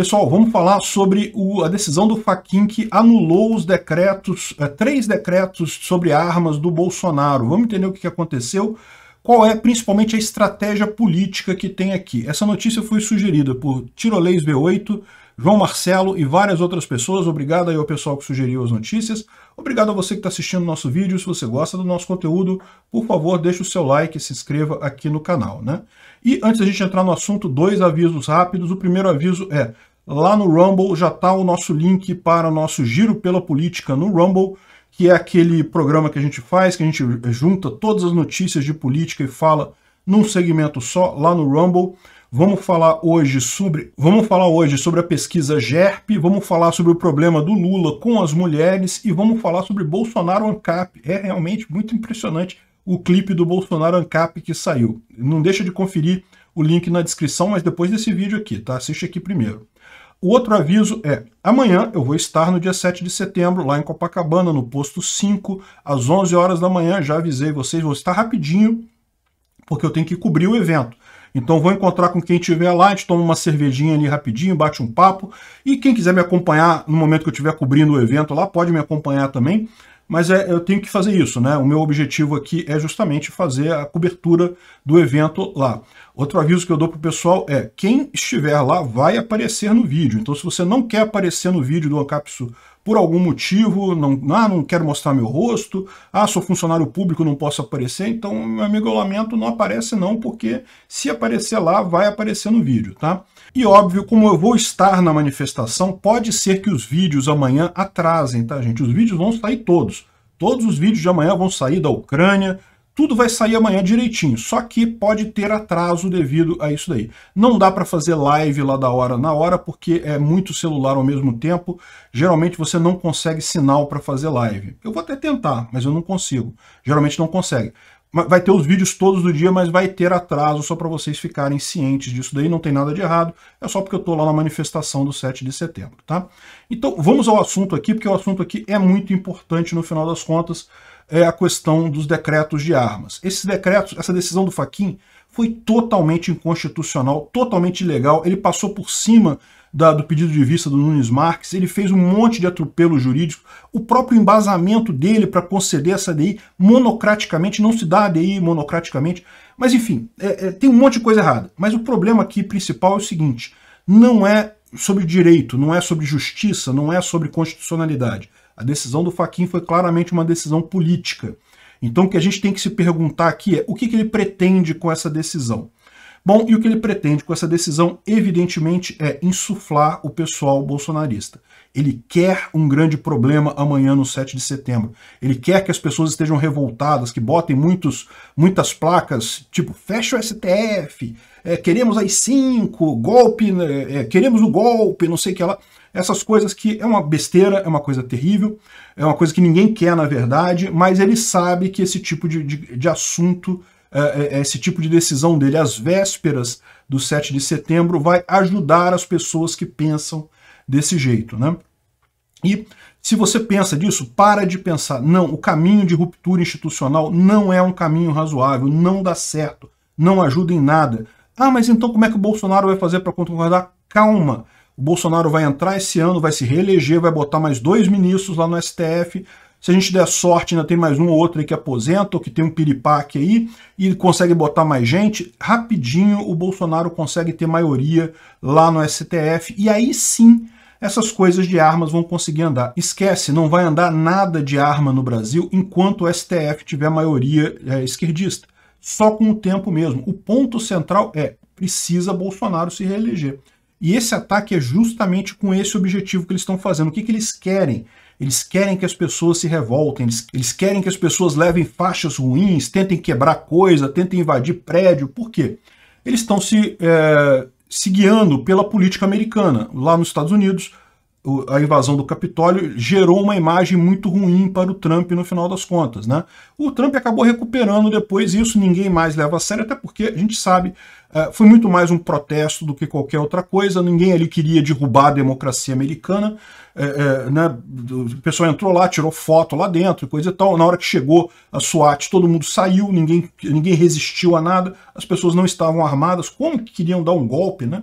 Pessoal, vamos falar sobre o, a decisão do Faquin que anulou os decretos, é, três decretos sobre armas do Bolsonaro. Vamos entender o que aconteceu, qual é principalmente a estratégia política que tem aqui. Essa notícia foi sugerida por Tiroleis V8, João Marcelo e várias outras pessoas. Obrigado aí ao pessoal que sugeriu as notícias. Obrigado a você que está assistindo o nosso vídeo. Se você gosta do nosso conteúdo, por favor, deixe o seu like e se inscreva aqui no canal. Né? E antes da gente entrar no assunto, dois avisos rápidos. O primeiro aviso é, Lá no Rumble já está o nosso link para o nosso Giro pela Política no Rumble, que é aquele programa que a gente faz, que a gente junta todas as notícias de política e fala num segmento só, lá no Rumble. Vamos falar hoje sobre, vamos falar hoje sobre a pesquisa GERP, vamos falar sobre o problema do Lula com as mulheres e vamos falar sobre Bolsonaro ANCAP. É realmente muito impressionante o clipe do Bolsonaro ANCAP que saiu. Não deixa de conferir o link na descrição, mas depois desse vídeo aqui, tá? Assiste aqui primeiro. O outro aviso é, amanhã eu vou estar no dia 7 de setembro, lá em Copacabana, no posto 5, às 11 horas da manhã, já avisei vocês, vou estar rapidinho, porque eu tenho que cobrir o evento. Então vou encontrar com quem estiver lá, a gente toma uma cervejinha ali rapidinho, bate um papo. E quem quiser me acompanhar no momento que eu estiver cobrindo o evento lá, pode me acompanhar também mas é, eu tenho que fazer isso, né? O meu objetivo aqui é justamente fazer a cobertura do evento lá. Outro aviso que eu dou para o pessoal é, quem estiver lá vai aparecer no vídeo. Então, se você não quer aparecer no vídeo do Ancapsu por algum motivo, não, ah, não quero mostrar meu rosto, ah, sou funcionário público, não posso aparecer, então, meu amigo, eu lamento, não aparece não, porque se aparecer lá, vai aparecer no vídeo, tá? E óbvio, como eu vou estar na manifestação, pode ser que os vídeos amanhã atrasem, tá, gente? Os vídeos vão sair todos. Todos os vídeos de amanhã vão sair da Ucrânia, tudo vai sair amanhã direitinho, só que pode ter atraso devido a isso daí. Não dá para fazer live lá da hora na hora, porque é muito celular ao mesmo tempo. Geralmente você não consegue sinal para fazer live. Eu vou até tentar, mas eu não consigo. Geralmente não consegue. Vai ter os vídeos todos do dia, mas vai ter atraso só para vocês ficarem cientes disso daí, não tem nada de errado, é só porque eu estou lá na manifestação do 7 de setembro, tá? Então vamos ao assunto aqui, porque o assunto aqui é muito importante no final das contas, é a questão dos decretos de armas. Esses decretos, essa decisão do Faquin foi totalmente inconstitucional, totalmente ilegal. Ele passou por cima da, do pedido de vista do Nunes Marques, ele fez um monte de atropelo jurídico. O próprio embasamento dele para conceder essa ADI, monocraticamente, não se dá ADI monocraticamente. Mas enfim, é, é, tem um monte de coisa errada. Mas o problema aqui principal é o seguinte: não é sobre direito, não é sobre justiça, não é sobre constitucionalidade. A decisão do Faquin foi claramente uma decisão política. Então o que a gente tem que se perguntar aqui é o que, que ele pretende com essa decisão. Bom, e o que ele pretende com essa decisão, evidentemente, é insuflar o pessoal bolsonarista. Ele quer um grande problema amanhã, no 7 de setembro. Ele quer que as pessoas estejam revoltadas, que botem muitos, muitas placas, tipo, fecha o STF, é, queremos as cinco, golpe, né, é, queremos o golpe, não sei o que lá. Essas coisas que é uma besteira, é uma coisa terrível, é uma coisa que ninguém quer, na verdade, mas ele sabe que esse tipo de, de, de assunto é, é, é, esse tipo de decisão dele às vésperas do 7 de setembro vai ajudar as pessoas que pensam desse jeito, né? E se você pensa disso, para de pensar. Não, o caminho de ruptura institucional não é um caminho razoável, não dá certo, não ajuda em nada. Ah, mas então como é que o Bolsonaro vai fazer para concordar? Calma. O Bolsonaro vai entrar esse ano, vai se reeleger, vai botar mais dois ministros lá no STF. Se a gente der sorte, ainda tem mais um ou outro aí que aposenta, ou que tem um piripaque aí, e consegue botar mais gente, rapidinho o Bolsonaro consegue ter maioria lá no STF. E aí sim essas coisas de armas vão conseguir andar. Esquece, não vai andar nada de arma no Brasil enquanto o STF tiver maioria é, esquerdista. Só com o tempo mesmo. O ponto central é, precisa Bolsonaro se reeleger. E esse ataque é justamente com esse objetivo que eles estão fazendo. O que, que eles querem? Eles querem que as pessoas se revoltem, eles, eles querem que as pessoas levem faixas ruins, tentem quebrar coisa, tentem invadir prédio. Por quê? Eles estão se, é, se guiando pela política americana. Lá nos Estados Unidos, a invasão do Capitólio gerou uma imagem muito ruim para o Trump no final das contas. Né? O Trump acabou recuperando depois isso, ninguém mais leva a sério, até porque a gente sabe, eh, foi muito mais um protesto do que qualquer outra coisa, ninguém ali queria derrubar a democracia americana, eh, eh, né? o pessoal entrou lá, tirou foto lá dentro, coisa e tal, na hora que chegou a SWAT todo mundo saiu, ninguém, ninguém resistiu a nada, as pessoas não estavam armadas, como que queriam dar um golpe, né?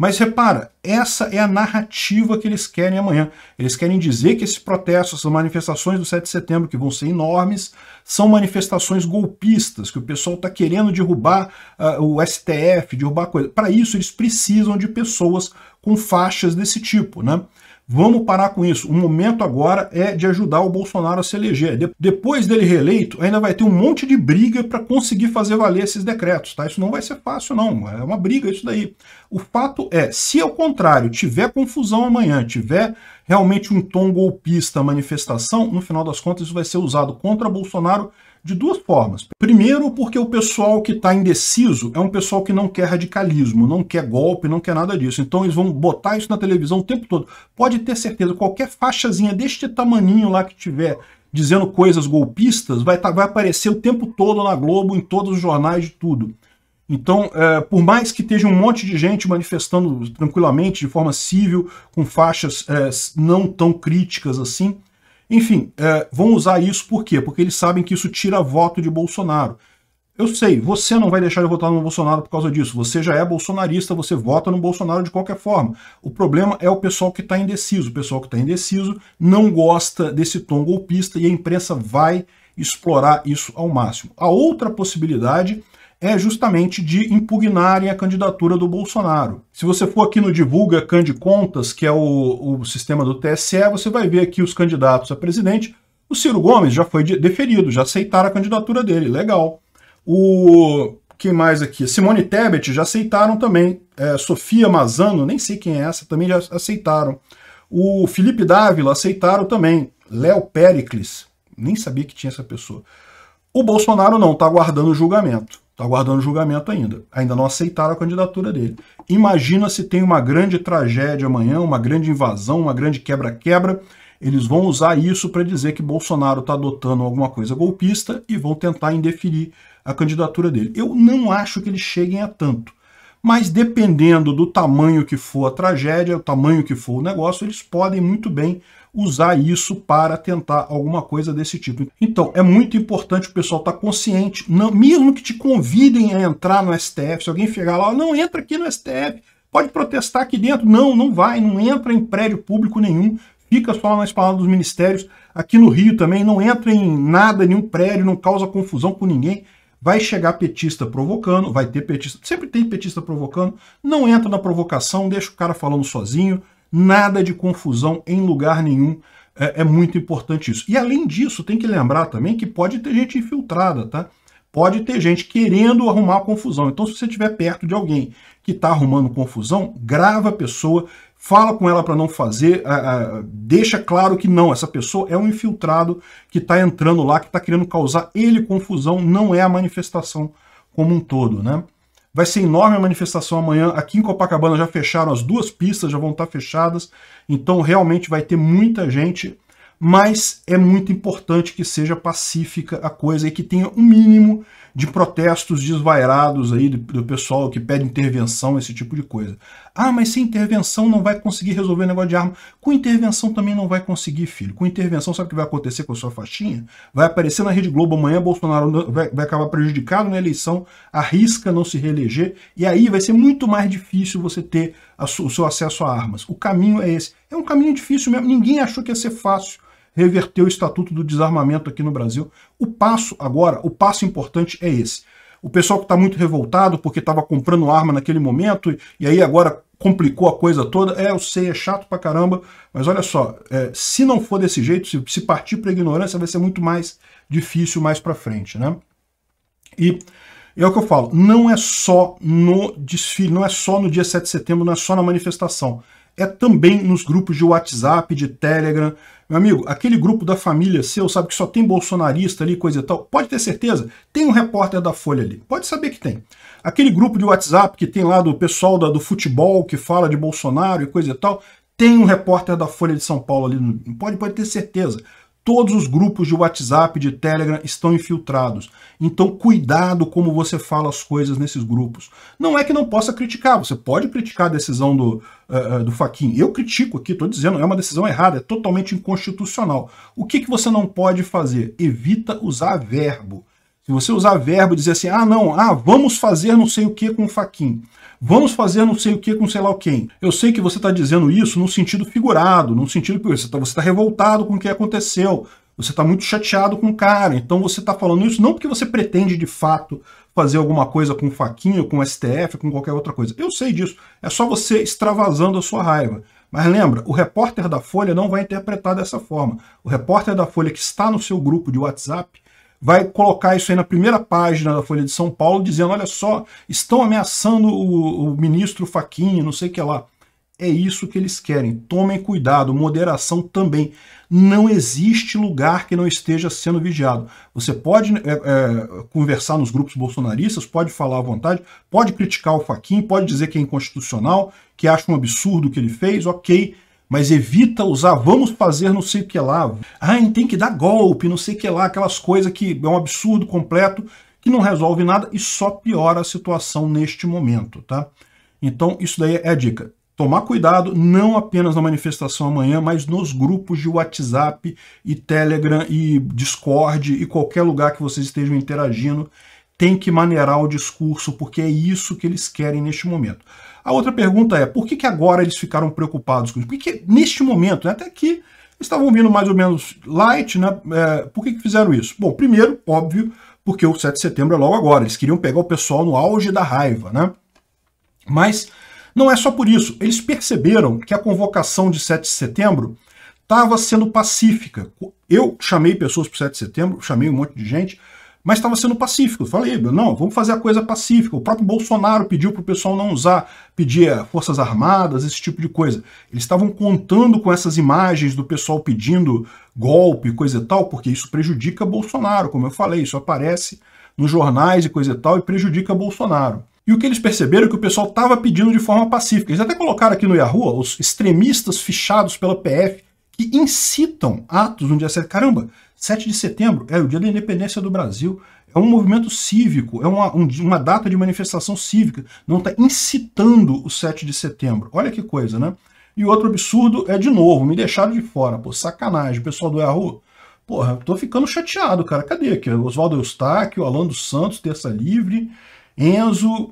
Mas repara, essa é a narrativa que eles querem amanhã. Eles querem dizer que esses protestos, essas manifestações do 7 de setembro, que vão ser enormes, são manifestações golpistas, que o pessoal está querendo derrubar uh, o STF, derrubar coisa. Para isso, eles precisam de pessoas com faixas desse tipo, né? Vamos parar com isso. O momento agora é de ajudar o Bolsonaro a se eleger. De depois dele reeleito, ainda vai ter um monte de briga para conseguir fazer valer esses decretos. Tá? Isso não vai ser fácil, não. É uma briga isso daí. O fato é, se ao contrário tiver confusão amanhã, tiver realmente um tom golpista, manifestação, no final das contas isso vai ser usado contra Bolsonaro de duas formas. Primeiro, porque o pessoal que está indeciso é um pessoal que não quer radicalismo, não quer golpe, não quer nada disso. Então eles vão botar isso na televisão o tempo todo. Pode ter certeza, qualquer faixazinha deste tamaninho lá que tiver dizendo coisas golpistas vai, tá, vai aparecer o tempo todo na Globo, em todos os jornais de tudo. Então, é, por mais que esteja um monte de gente manifestando tranquilamente, de forma civil, com faixas é, não tão críticas assim, enfim, é, vão usar isso por quê? Porque eles sabem que isso tira voto de Bolsonaro. Eu sei, você não vai deixar de votar no Bolsonaro por causa disso. Você já é bolsonarista, você vota no Bolsonaro de qualquer forma. O problema é o pessoal que está indeciso. O pessoal que está indeciso não gosta desse tom golpista e a imprensa vai explorar isso ao máximo. A outra possibilidade é justamente de impugnarem a candidatura do Bolsonaro. Se você for aqui no Divulga Cande Contas, que é o, o sistema do TSE, você vai ver aqui os candidatos a presidente. O Ciro Gomes já foi deferido, já aceitaram a candidatura dele, legal. O quem mais aqui? Simone Tebet já aceitaram também. É, Sofia Mazano, nem sei quem é essa, também já aceitaram. O Felipe Dávila aceitaram também. Léo Pericles, nem sabia que tinha essa pessoa. O Bolsonaro não, está aguardando o julgamento. Está aguardando julgamento ainda. Ainda não aceitaram a candidatura dele. Imagina se tem uma grande tragédia amanhã, uma grande invasão, uma grande quebra-quebra. Eles vão usar isso para dizer que Bolsonaro está adotando alguma coisa golpista e vão tentar indeferir a candidatura dele. Eu não acho que eles cheguem a tanto mas dependendo do tamanho que for a tragédia, o tamanho que for o negócio, eles podem muito bem usar isso para tentar alguma coisa desse tipo. Então, é muito importante o pessoal estar tá consciente, não, mesmo que te convidem a entrar no STF, se alguém chegar lá, não, entra aqui no STF, pode protestar aqui dentro. Não, não vai, não entra em prédio público nenhum, fica só nas palavras dos ministérios, aqui no Rio também, não entra em nada, nenhum prédio, não causa confusão com ninguém. Vai chegar petista provocando, vai ter petista, sempre tem petista provocando, não entra na provocação, deixa o cara falando sozinho, nada de confusão em lugar nenhum. É, é muito importante isso. E além disso, tem que lembrar também que pode ter gente infiltrada, tá? Pode ter gente querendo arrumar confusão. Então, se você estiver perto de alguém que está arrumando confusão, grava a pessoa fala com ela para não fazer, uh, uh, deixa claro que não, essa pessoa é um infiltrado que está entrando lá, que está querendo causar ele confusão, não é a manifestação como um todo, né? Vai ser enorme a manifestação amanhã. Aqui em Copacabana já fecharam as duas pistas, já vão estar tá fechadas. Então realmente vai ter muita gente, mas é muito importante que seja pacífica a coisa e que tenha um mínimo de protestos desvairados aí do, do, pessoal que pede intervenção, esse tipo de coisa. Ah, mas sem intervenção não vai conseguir resolver o negócio de arma. Com intervenção também não vai conseguir, filho. Com intervenção, sabe o que vai acontecer com a sua faixinha? Vai aparecer na Rede Globo amanhã, Bolsonaro vai, vai acabar prejudicado na eleição, arrisca não se reeleger, e aí vai ser muito mais difícil você ter a, o seu acesso a armas. O caminho é esse. É um caminho difícil mesmo, ninguém achou que ia ser fácil reverter o Estatuto do Desarmamento aqui no Brasil. O passo agora, o passo importante é esse. O pessoal que está muito revoltado porque estava comprando arma naquele momento e aí agora complicou a coisa toda. É, eu sei, é chato pra caramba, mas olha só, é, se não for desse jeito, se, se partir para ignorância, vai ser muito mais difícil mais para frente, né? E é o que eu falo, não é só no desfile, não é só no dia 7 de setembro, não é só na manifestação é também nos grupos de WhatsApp, de Telegram. Meu amigo, aquele grupo da família seu, sabe que só tem bolsonarista ali, coisa e tal, pode ter certeza, tem um repórter da Folha ali, pode saber que tem. Aquele grupo de WhatsApp que tem lá do pessoal da, do futebol que fala de Bolsonaro e coisa e tal, tem um repórter da Folha de São Paulo ali, pode, pode ter certeza. Todos os grupos de WhatsApp, de Telegram estão infiltrados. Então, cuidado como você fala as coisas nesses grupos. Não é que não possa criticar, você pode criticar a decisão do, uh, do Faquin. Eu critico aqui, estou dizendo, é uma decisão errada, é totalmente inconstitucional. O que, que você não pode fazer? Evita usar verbo. Se você usar verbo dizer assim, ah, não, ah, vamos fazer não sei o que com o Faquin. Vamos fazer não sei o que com sei lá quem. Eu sei que você está dizendo isso num sentido figurado, num sentido que você está tá revoltado com o que aconteceu. Você está muito chateado com o cara, então você está falando isso não porque você pretende de fato fazer alguma coisa com faquinha, com STF, com qualquer outra coisa. Eu sei disso. É só você extravasando a sua raiva. Mas lembra, o repórter da Folha não vai interpretar dessa forma. O repórter da Folha que está no seu grupo de WhatsApp vai colocar isso aí na primeira página da Folha de São Paulo, dizendo, olha só, estão ameaçando o, o ministro Faquinha, não sei o que lá. É isso que eles querem. Tomem cuidado, moderação também. Não existe lugar que não esteja sendo vigiado. Você pode é, é, conversar nos grupos bolsonaristas, pode falar à vontade, pode criticar o Faquinha pode dizer que é inconstitucional, que acha um absurdo o que ele fez, ok mas evita usar vamos fazer não sei o que lá. Ah, tem que dar golpe, não sei o que lá, aquelas coisas que é um absurdo completo, que não resolve nada e só piora a situação neste momento, tá? Então, isso daí é a dica. Tomar cuidado, não apenas na manifestação amanhã, mas nos grupos de WhatsApp e Telegram e Discord e qualquer lugar que vocês estejam interagindo tem que maneirar o discurso, porque é isso que eles querem neste momento. A outra pergunta é, por que, que agora eles ficaram preocupados com isso? Por que, que neste momento, né, até que estavam vindo mais ou menos light, né? É, por que, que fizeram isso? Bom, primeiro, óbvio, porque o 7 de setembro é logo agora. Eles queriam pegar o pessoal no auge da raiva, né? Mas não é só por isso. Eles perceberam que a convocação de 7 de setembro estava sendo pacífica. Eu chamei pessoas para o 7 de setembro, chamei um monte de gente, mas estava sendo pacífico. Eu falei, não, vamos fazer a coisa pacífica. O próprio Bolsonaro pediu para o pessoal não usar, pedia eh, forças armadas, esse tipo de coisa. Eles estavam contando com essas imagens do pessoal pedindo golpe, coisa e tal, porque isso prejudica Bolsonaro, como eu falei, isso aparece nos jornais e coisa e tal, e prejudica Bolsonaro. E o que eles perceberam é que o pessoal estava pedindo de forma pacífica. Eles até colocaram aqui no Yahoo os extremistas fichados pela PF que incitam atos no dia 7. Caramba, 7 de setembro é o dia da independência do Brasil, é um movimento cívico, é uma, um, uma data de manifestação cívica, não está incitando o 7 de setembro. Olha que coisa, né? E outro absurdo é, de novo, me deixaram de fora, pô, sacanagem, pessoal do Yahoo. Porra, tô ficando chateado, cara. Cadê aqui? Oswaldo Eustáquio, Alan dos Santos, Terça Livre, Enzo, uh,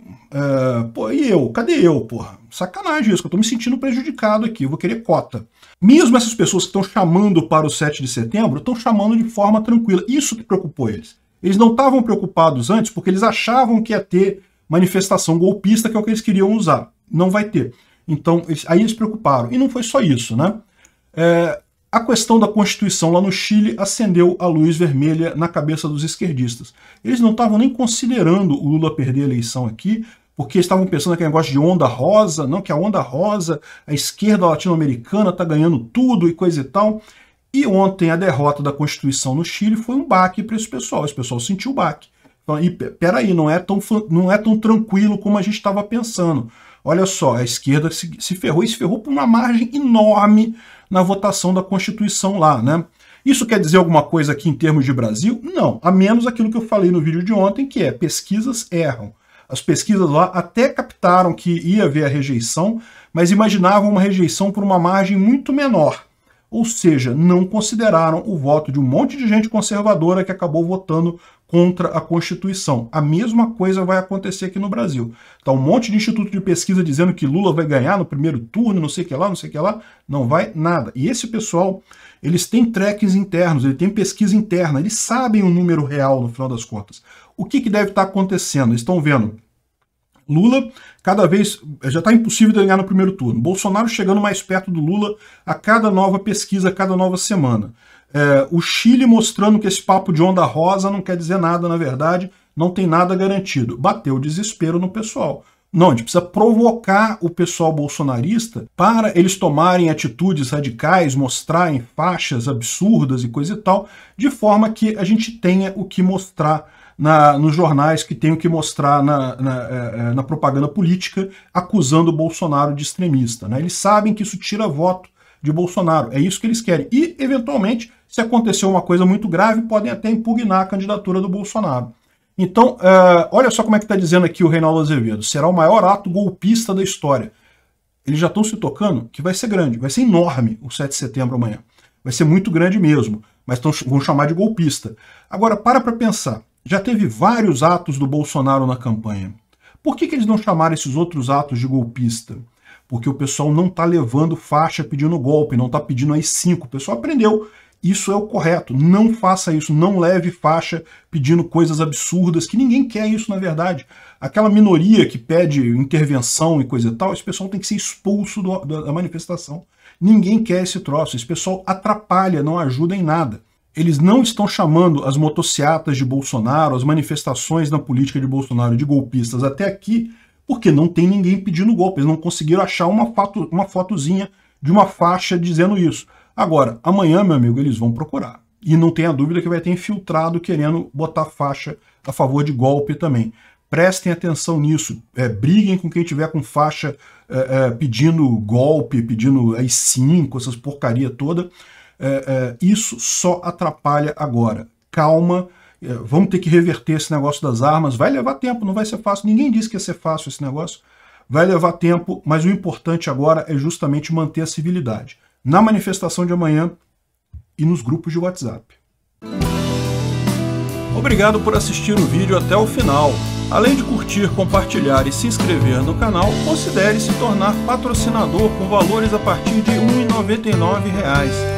pô, e eu? Cadê eu, porra? Sacanagem isso, eu tô me sentindo prejudicado aqui, eu vou querer cota. Mesmo essas pessoas que estão chamando para o 7 de setembro, estão chamando de forma tranquila. Isso que preocupou eles. Eles não estavam preocupados antes porque eles achavam que ia ter manifestação golpista, que é o que eles queriam usar. Não vai ter. Então, eles, aí eles preocuparam. E não foi só isso, né? É, a questão da Constituição lá no Chile acendeu a luz vermelha na cabeça dos esquerdistas. Eles não estavam nem considerando o Lula perder a eleição aqui, porque estavam pensando é negócio de onda rosa, não que a onda rosa, a esquerda latino-americana está ganhando tudo e coisa e tal. E ontem a derrota da Constituição no Chile foi um baque para esse pessoal. Esse pessoal sentiu o baque. Então, e, peraí, não é tão, não é tão tranquilo como a gente estava pensando. Olha só, a esquerda se, se ferrou e se ferrou por uma margem enorme na votação da Constituição lá, né? Isso quer dizer alguma coisa aqui em termos de Brasil? Não, a menos aquilo que eu falei no vídeo de ontem, que é pesquisas erram. As pesquisas lá até captaram que ia haver a rejeição, mas imaginavam uma rejeição por uma margem muito menor. Ou seja, não consideraram o voto de um monte de gente conservadora que acabou votando contra a Constituição. A mesma coisa vai acontecer aqui no Brasil. Tá um monte de instituto de pesquisa dizendo que Lula vai ganhar no primeiro turno, não sei o que lá, não sei o que lá, não vai nada. E esse pessoal, eles têm treques internos, ele tem pesquisa interna, eles sabem o número real no final das contas. O que, que deve estar tá acontecendo? Estão vendo Lula cada vez já está impossível de ganhar no primeiro turno. Bolsonaro chegando mais perto do Lula a cada nova pesquisa, a cada nova semana. É, o Chile mostrando que esse papo de onda rosa não quer dizer nada, na verdade, não tem nada garantido. Bateu o desespero no pessoal. Não, a gente precisa provocar o pessoal bolsonarista para eles tomarem atitudes radicais, mostrarem faixas absurdas e coisa e tal, de forma que a gente tenha o que mostrar na, nos jornais, que tenha o que mostrar na, na, é, é, na propaganda política, acusando o Bolsonaro de extremista. Né? Eles sabem que isso tira voto de Bolsonaro. É isso que eles querem. E, eventualmente, se acontecer uma coisa muito grave, podem até impugnar a candidatura do Bolsonaro. Então, é, olha só como é que está dizendo aqui o Reinaldo Azevedo. Será o maior ato golpista da história. Eles já estão se tocando que vai ser grande, vai ser enorme o 7 de setembro amanhã. Vai ser muito grande mesmo, mas tão, vão chamar de golpista. Agora, para para pensar. Já teve vários atos do Bolsonaro na campanha. Por que, que eles não chamaram esses outros atos de golpista? Porque o pessoal não está levando faixa pedindo golpe, não está pedindo aí cinco. O pessoal aprendeu isso é o correto. Não faça isso. Não leve faixa pedindo coisas absurdas, que ninguém quer isso, na verdade. Aquela minoria que pede intervenção e coisa e tal, esse pessoal tem que ser expulso do, da manifestação. Ninguém quer esse troço. Esse pessoal atrapalha, não ajuda em nada. Eles não estão chamando as motociatas de Bolsonaro, as manifestações na política de Bolsonaro de golpistas até aqui, porque não tem ninguém pedindo golpe. Eles não conseguiram achar uma, foto, uma fotozinha de uma faixa dizendo isso. Agora, amanhã, meu amigo, eles vão procurar. E não tenha dúvida que vai ter infiltrado querendo botar faixa a favor de golpe também. Prestem atenção nisso. É, briguem com quem tiver com faixa é, é, pedindo golpe, pedindo as cinco, essas porcaria toda. É, é, isso só atrapalha agora. Calma é, vamos ter que reverter esse negócio das armas, vai levar tempo, não vai ser fácil. Ninguém disse que ia ser fácil esse negócio, Vai levar tempo, mas o importante agora é justamente manter a civilidade. Na manifestação de amanhã e nos grupos de WhatsApp. Obrigado por assistir o vídeo até o final. Além de curtir, compartilhar e se inscrever no canal, considere se tornar patrocinador com valores a partir de R$ 1,99